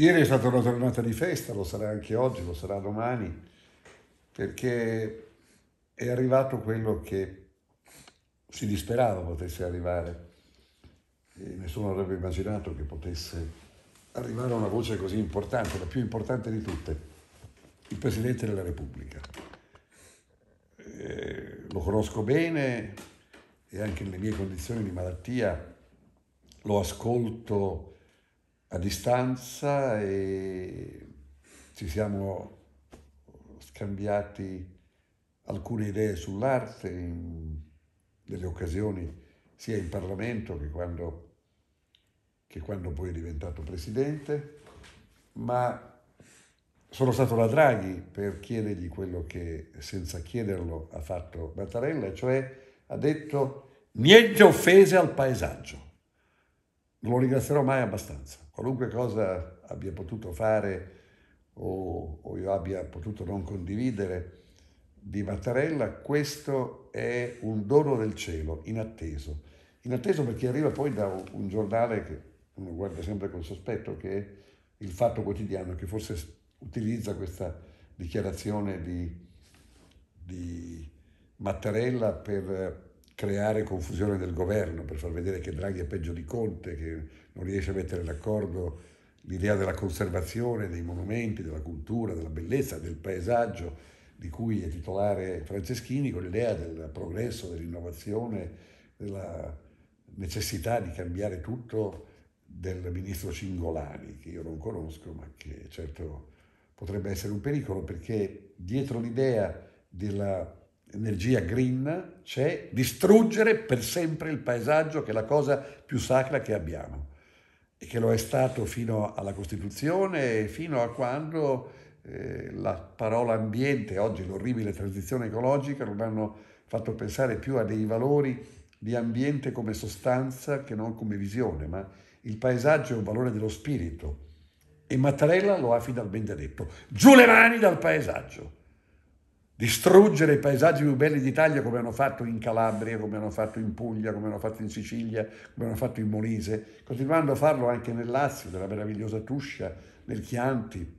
Ieri è stata una giornata di festa, lo sarà anche oggi, lo sarà domani, perché è arrivato quello che si disperava potesse arrivare. E nessuno avrebbe immaginato che potesse arrivare una voce così importante, la più importante di tutte, il Presidente della Repubblica. Eh, lo conosco bene e anche nelle mie condizioni di malattia lo ascolto a distanza e ci siamo scambiati alcune idee sull'arte in delle occasioni sia in Parlamento che quando, che quando poi è diventato Presidente, ma sono stato da Draghi per chiedergli quello che senza chiederlo ha fatto Mattarella, cioè ha detto niente offese al paesaggio non lo ringrazierò mai abbastanza. Qualunque cosa abbia potuto fare o, o io abbia potuto non condividere di Mattarella, questo è un dono del cielo, inatteso. Inatteso perché arriva poi da un giornale che uno guarda sempre con sospetto, che è il Fatto Quotidiano, che forse utilizza questa dichiarazione di, di Mattarella per creare confusione del governo per far vedere che Draghi è peggio di Conte, che non riesce a mettere d'accordo l'idea della conservazione dei monumenti, della cultura, della bellezza, del paesaggio di cui è titolare Franceschini, con l'idea del progresso, dell'innovazione, della necessità di cambiare tutto del ministro Cingolani, che io non conosco, ma che certo potrebbe essere un pericolo, perché dietro l'idea della energia green c'è distruggere per sempre il paesaggio che è la cosa più sacra che abbiamo e che lo è stato fino alla Costituzione e fino a quando eh, la parola ambiente, oggi l'orribile transizione ecologica, non hanno fatto pensare più a dei valori di ambiente come sostanza che non come visione, ma il paesaggio è un valore dello spirito e Mattarella lo ha finalmente detto. Giù le mani dal paesaggio! distruggere i paesaggi più belli d'Italia come hanno fatto in Calabria, come hanno fatto in Puglia, come hanno fatto in Sicilia, come hanno fatto in Molise, continuando a farlo anche nel Lazio, nella meravigliosa Tuscia, nel Chianti,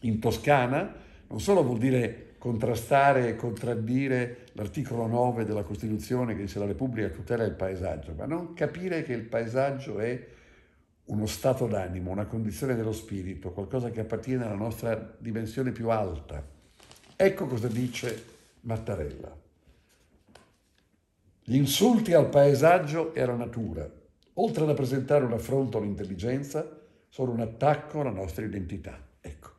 in Toscana, non solo vuol dire contrastare e contraddire l'articolo 9 della Costituzione che dice la Repubblica tutela il paesaggio, ma non capire che il paesaggio è uno stato d'animo, una condizione dello spirito, qualcosa che appartiene alla nostra dimensione più alta Ecco cosa dice Mattarella. Gli insulti al paesaggio e alla natura, oltre a rappresentare un affronto all'intelligenza, sono un attacco alla nostra identità. Ecco,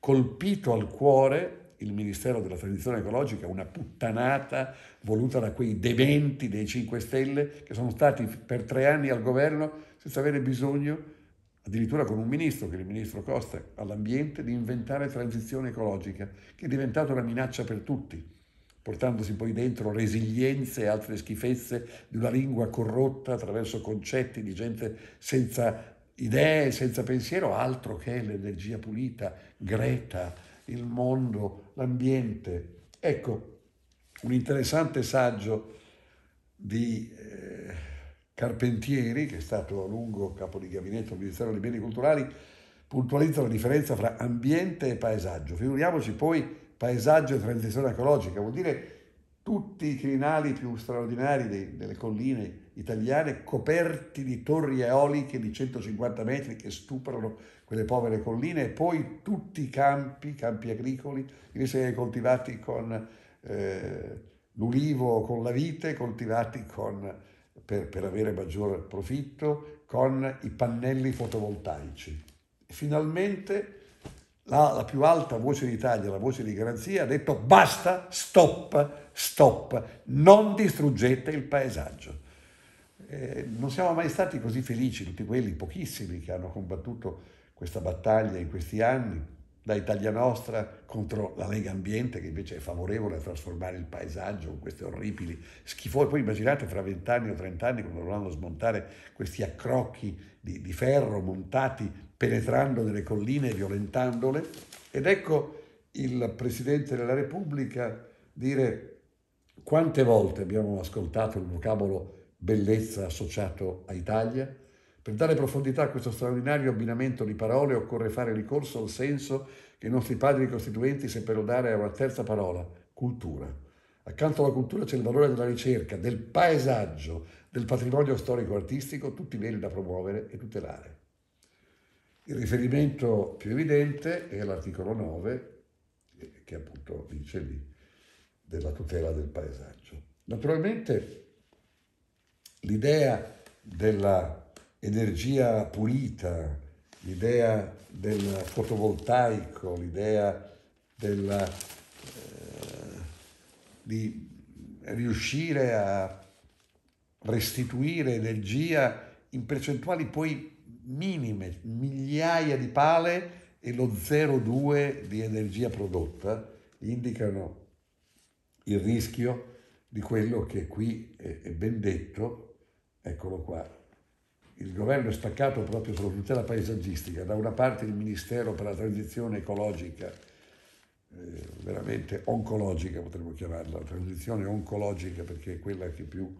colpito al cuore il Ministero della Transizione Ecologica, una puttanata voluta da quei dementi dei 5 Stelle che sono stati per tre anni al governo senza avere bisogno di addirittura con un ministro, che è il ministro Costa, all'ambiente, di inventare transizione ecologica, che è diventata una minaccia per tutti, portandosi poi dentro resilienze e altre schifezze di una lingua corrotta attraverso concetti di gente senza idee, senza pensiero, altro che l'energia pulita, Greta, il mondo, l'ambiente. Ecco, un interessante saggio di... Eh, Carpentieri, che è stato a lungo capo di gabinetto del Ministero dei Beni Culturali, puntualizza la differenza tra ambiente e paesaggio. Figuriamoci poi paesaggio e transizione ecologica, vuol dire tutti i crinali più straordinari dei, delle colline italiane coperti di torri eoliche di 150 metri che stuprano quelle povere colline e poi tutti i campi, campi agricoli, invece coltivati con eh, l'ulivo, con la vite, coltivati con per, per avere maggior profitto con i pannelli fotovoltaici. Finalmente la, la, più alta voce d'Italia, la voce di garanzia, ha detto basta, stop, stop, non distruggete il paesaggio. Eh, non siamo mai stati così felici tutti quelli, pochissimi, che hanno combattuto questa battaglia in questi anni da Italia Nostra contro la Lega Ambiente che invece è favorevole a trasformare il paesaggio con queste orribili schifose. Poi immaginate fra vent'anni o trent'anni quando dovranno smontare questi accrocchi di, di ferro montati penetrando nelle colline e violentandole. Ed ecco il Presidente della Repubblica dire quante volte abbiamo ascoltato il vocabolo bellezza associato a Italia, per dare profondità a questo straordinario abbinamento di parole occorre fare ricorso al senso che i nostri padri costituenti seppero dare a una terza parola, cultura. Accanto alla cultura c'è il valore della ricerca, del paesaggio, del patrimonio storico-artistico, tutti veri da promuovere e tutelare. Il riferimento più evidente è l'articolo 9, eh, che appunto dice lì, della tutela del paesaggio. Naturalmente l'idea della energia pulita, l'idea del fotovoltaico, l'idea della, eh, di riuscire a restituire energia in percentuali poi minime, migliaia di pale e lo 0,2 di energia prodotta indicano il rischio di quello che qui è ben detto, eccolo qua, il governo è staccato proprio sulla tutela paesaggistica, da una parte il Ministero per la transizione ecologica, eh, veramente oncologica potremmo chiamarla, la transizione oncologica perché è quella che più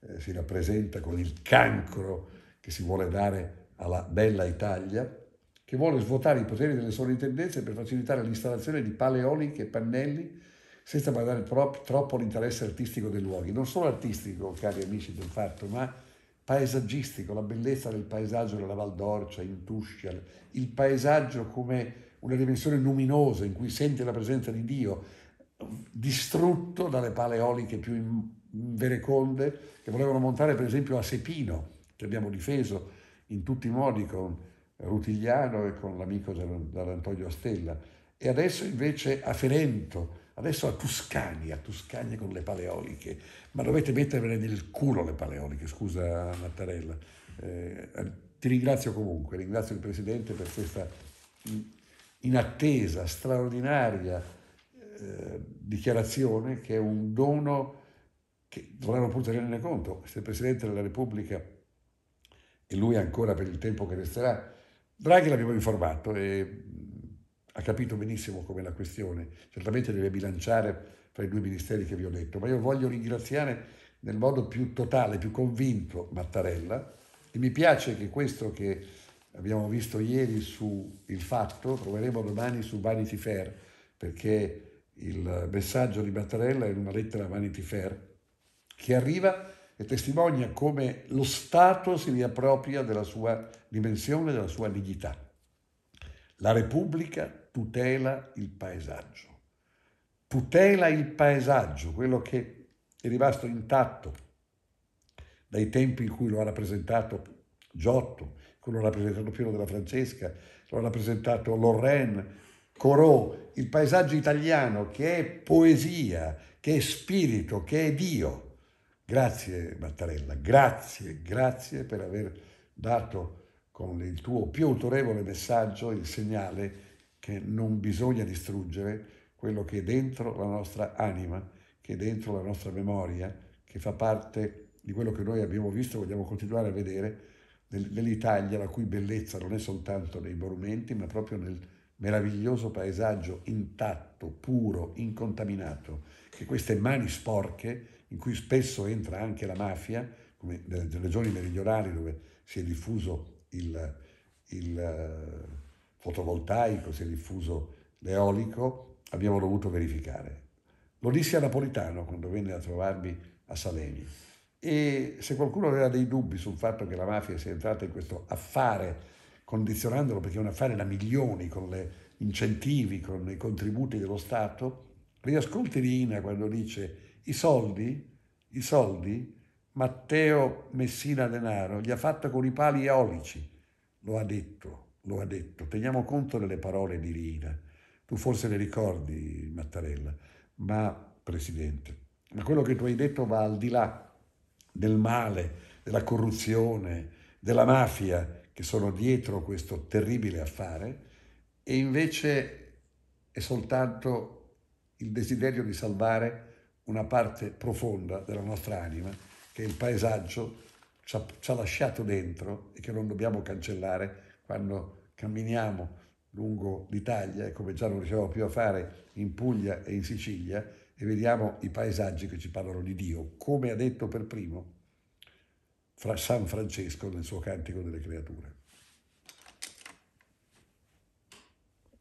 eh, si rappresenta con il cancro che si vuole dare alla bella Italia, che vuole svuotare i poteri delle sovrintendenze per facilitare l'installazione di pale eoliche e pannelli senza guardare troppo, troppo l'interesse artistico dei luoghi, non solo artistico, cari amici del fatto, ma paesaggistico, la bellezza del paesaggio della Val d'Orcia, in Tuscial, il paesaggio come una dimensione luminosa in cui senti la presenza di Dio, distrutto dalle paleoliche più vereconde che volevano montare per esempio a Sepino, che abbiamo difeso in tutti i modi con Rutigliano e con l'amico dell'Antonio Stella, e adesso invece a Ferento, Adesso a Tuscani, a Tuscani con le paleoliche, ma dovete mettervele nel culo le paleoliche, scusa Mattarella. Eh, ti ringrazio comunque, ringrazio il Presidente per questa inattesa, straordinaria eh, dichiarazione che è un dono che dovremmo pur tenerne conto. Se il Presidente della Repubblica e lui ancora per il tempo che resterà, Draghi l'abbiamo informato e ha capito benissimo come la questione, certamente deve bilanciare fra i due ministeri che vi ho detto, ma io voglio ringraziare nel modo più totale, più convinto Mattarella e mi piace che questo che abbiamo visto ieri su Il Fatto, troveremo domani su Vanity Fair, perché il messaggio di Mattarella è in una lettera a Vanity Fair che arriva e testimonia come lo Stato si riappropria della sua dimensione, della sua dignità. La Repubblica tutela il paesaggio. Tutela il paesaggio, quello che è rimasto intatto dai tempi in cui lo ha rappresentato Giotto, lo ha rappresentato Piero della Francesca, lo ha rappresentato Lorraine, Corot, il paesaggio italiano che è poesia, che è spirito, che è Dio. Grazie Mattarella, grazie, grazie per aver dato con il tuo più autorevole messaggio il segnale che non bisogna distruggere quello che è dentro la nostra anima, che è dentro la nostra memoria, che fa parte di quello che noi abbiamo visto e vogliamo continuare a vedere nell'Italia, la cui bellezza non è soltanto nei monumenti, ma proprio nel meraviglioso paesaggio intatto, puro, incontaminato, che queste mani sporche, in cui spesso entra anche la mafia, come nelle regioni meridionali dove si è diffuso il, il fotovoltaico, si è diffuso l'eolico, abbiamo dovuto verificare. Lo dissi a Napolitano quando venne a trovarmi a Salemi. E se qualcuno aveva dei dubbi sul fatto che la mafia sia entrata in questo affare, condizionandolo perché è un affare da milioni con gli incentivi, con i contributi dello Stato, riascolti Rina quando dice i soldi, i soldi, Matteo Messina Denaro gli ha fatto con i pali eolici, lo ha detto lo ha detto, teniamo conto delle parole di Rina. Tu forse le ricordi, Mattarella, ma, Presidente, ma quello che tu hai detto va al di là del male, della corruzione, della mafia che sono dietro questo terribile affare e invece è soltanto il desiderio di salvare una parte profonda della nostra anima che il paesaggio ci ha, ci ha lasciato dentro e che non dobbiamo cancellare quando camminiamo lungo l'Italia, come già non riusciamo più a fare in Puglia e in Sicilia, e vediamo i paesaggi che ci parlano di Dio, come ha detto per primo fra San Francesco nel suo Cantico delle Creature.